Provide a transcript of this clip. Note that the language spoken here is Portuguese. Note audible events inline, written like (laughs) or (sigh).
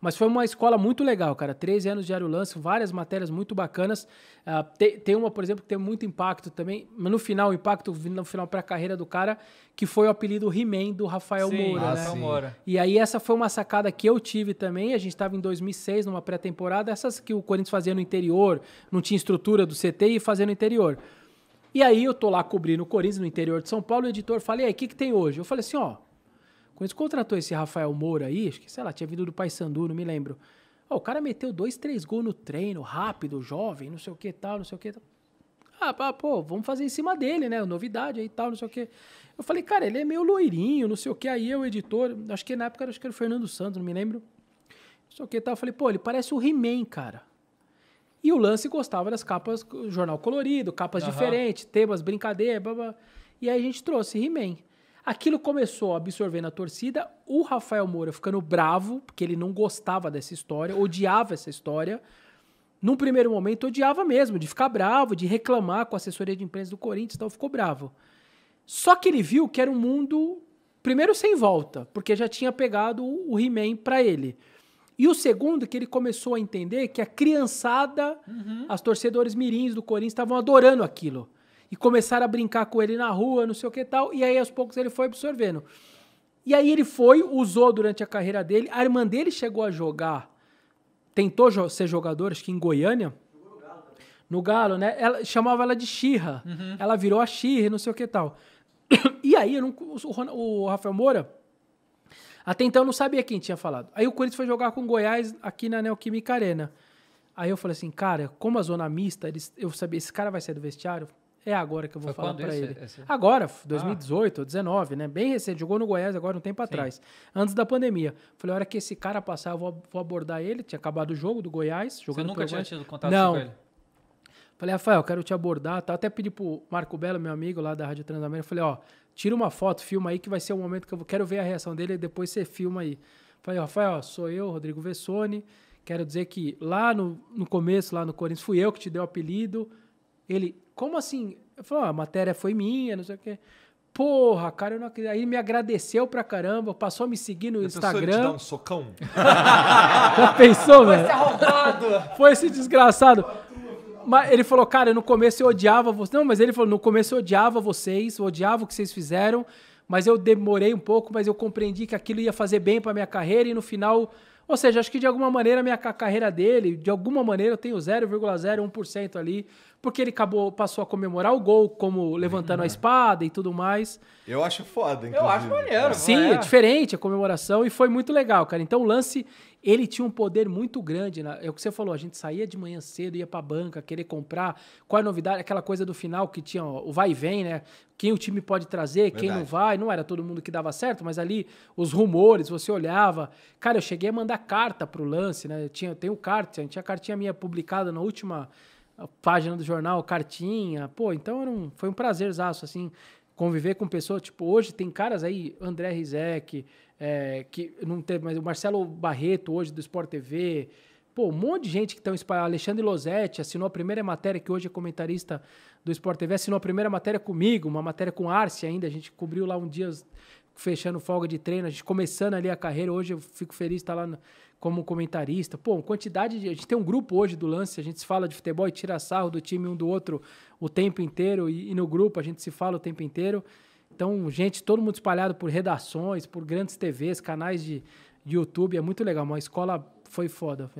Mas foi uma escola muito legal, cara. 13 anos de aerolance, várias matérias muito bacanas. Uh, ah, tem, tem, uma, por exemplo, que tem muito impacto também. Mas no final, o impacto vindo no final para a carreira do cara, que foi o apelido He-Man do Rafael sim, Moura. Rafael ah, né? Moura. E aí essa foi uma sacada que eu tive também. A gente estava em 2006, numa pré-temporada. Essas que o Corinthians fazia no interior, não tinha estrutura do CT e fazia no interior. E aí eu tô lá cobrindo o Corinthians no interior de São Paulo, o editor falei, aí, o que, que tem hoje? Eu falei assim, ó, quando eles contratou esse Rafael Moura aí, acho que, sei lá, tinha vindo do Paysandu, não me lembro. Oh, o cara meteu dois, três gols no treino, rápido, jovem, não sei o que tal, não sei o que tal. Ah, pô, vamos fazer em cima dele, né? Novidade aí tal, não sei o que. Eu falei, cara, ele é meio loirinho, não sei o que. Aí eu, editor, acho que na época era, acho que era o Fernando Santos, não me lembro. Não sei o que tal. Eu falei, pô, ele parece o He-Man, cara. E o lance gostava das capas, jornal colorido, capas uhum. diferentes, temas, brincadeira, blá, blá. E aí a gente trouxe He-Man. Aquilo começou absorvendo a torcida, o Rafael Moura ficando bravo, porque ele não gostava dessa história, odiava essa história. Num primeiro momento, odiava mesmo, de ficar bravo, de reclamar com a assessoria de imprensa do Corinthians, então ficou bravo. Só que ele viu que era um mundo, primeiro, sem volta, porque já tinha pegado o He-Man pra ele. E o segundo, que ele começou a entender que a criançada, uhum. as torcedores mirins do Corinthians estavam adorando aquilo e começaram a brincar com ele na rua, não sei o que tal. E aí aos poucos ele foi absorvendo. E aí ele foi, usou durante a carreira dele. A irmã dele chegou a jogar, tentou jo ser jogador acho que em Goiânia. No Galo, né? Ela chamava ela de Xirra. Uhum. Ela virou a Xirra, não sei o que tal. (coughs) E aí não, o, o Rafael Moura até então eu não sabia quem tinha falado. Aí o Corinthians foi jogar com o Goiás aqui na Neoquímica Arena. Aí eu falei assim, cara, como a zona mista, eles, eu sabia, esse cara vai sair do vestiário? É agora que eu vou Foi falar para ele. Esse? Agora, 2018 ah. 19, né? Bem recente. Jogou no Goiás agora um tempo Sim. atrás. Antes da pandemia. Falei, a hora que esse cara passar, eu vou, vou abordar ele. Tinha acabado o jogo do Goiás. Jogando Você nunca tinha tido contato Não. com ele? Falei, Rafael, quero te abordar. Tá? Até pedi pro Marco Belo, meu amigo lá da Rádio Transamérica. Falei, ó, tira uma foto, filma aí, que vai ser o momento que eu quero ver a reação dele e depois você filma aí. Falei, Rafael, sou eu, Rodrigo Vessone. Quero dizer que lá no, no começo, lá no Corinthians, fui eu que te dei o apelido ele, como assim? Eu falei, ah, a matéria foi minha, não sei o quê. Porra, cara, eu não acredito. Aí ele me agradeceu pra caramba, passou a me seguir no eu Instagram. Te dar um socão? (laughs) Já pensou, velho? Foi esse arrombado! Foi esse desgraçado. Mas ele falou, cara, no começo eu odiava vocês. Não, mas ele falou, no começo eu odiava vocês, eu odiava o que vocês fizeram, mas eu demorei um pouco, mas eu compreendi que aquilo ia fazer bem pra minha carreira e no final. Ou seja, acho que de alguma maneira a minha carreira dele, de alguma maneira eu tenho 0,01% ali porque ele acabou, passou a comemorar o gol, como levantando uhum. a espada e tudo mais. Eu acho foda, inclusive. Eu acho maneiro. É. Sim, é. é. diferente a comemoração e foi muito legal, cara. Então o lance, ele tinha um poder muito grande. Né? É o que você falou, a gente saía de manhã cedo, ia pra banca, querer comprar. Qual é a novidade? Aquela coisa do final que tinha ó, o vai e vem, né? Quem o time pode trazer, Verdade. quem não vai. Não era todo mundo que dava certo, mas ali os rumores, você olhava. Cara, eu cheguei a mandar carta pro lance, né? Eu, tinha, eu tenho carta, tinha a cartinha minha publicada na última página do jornal, cartinha. Pô, então era um, foi um prazerzaço, assim, conviver com pessoas. Tipo, hoje tem caras aí, André Rizek, é, que não teve, mas o Marcelo Barreto, hoje do Sport TV. Pô, um monte de gente que estão espalhando. Alexandre Losetti assinou a primeira matéria, que hoje é comentarista do Sport TV, assinou a primeira matéria comigo, uma matéria com Arce ainda. A gente cobriu lá um dia fechando folga de treino, a gente começando ali a carreira. Hoje eu fico feliz de estar lá no, como comentarista. Pô, quantidade de. A gente tem um grupo hoje do lance, a gente se fala de futebol e tira sarro do time um do outro o tempo inteiro. E, e no grupo a gente se fala o tempo inteiro. Então, gente, todo mundo espalhado por redações, por grandes TVs, canais de, de YouTube. É muito legal. Uma escola foi foda.